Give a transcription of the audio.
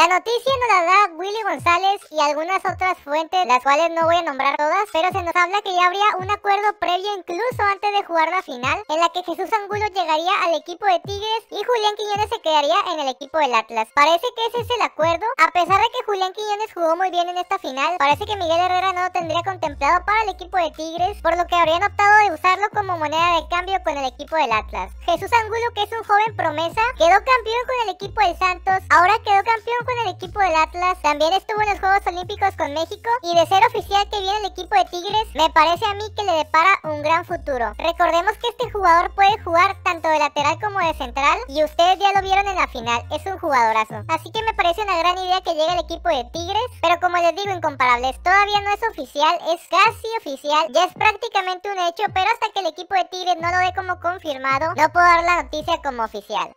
La noticia nos la da Willy González y algunas otras fuentes, las cuales no voy a nombrar todas, pero se nos habla que ya habría un acuerdo previo incluso antes de jugar la final, en la que Jesús Angulo llegaría al equipo de Tigres y Julián Quiñones se quedaría en el equipo del Atlas. Parece que ese es el acuerdo, a pesar de que Julián Quiñones jugó muy bien en esta final, parece que Miguel Herrera no lo tendría contemplado para el equipo de Tigres, por lo que habrían optado de usarlo como moneda de cambio con el equipo del Atlas. Jesús Angulo, que es un joven promesa, quedó campeón con el equipo de Santos, ahora quedó campeón con en el equipo del Atlas, también estuvo en los Juegos Olímpicos con México y de ser oficial que viene el equipo de Tigres, me parece a mí que le depara un gran futuro. Recordemos que este jugador puede jugar tanto de lateral como de central y ustedes ya lo vieron en la final, es un jugadorazo. Así que me parece una gran idea que llegue el equipo de Tigres, pero como les digo, incomparables, todavía no es oficial, es casi oficial, ya es prácticamente un hecho, pero hasta que el equipo de Tigres no lo dé como confirmado, no puedo dar la noticia como oficial.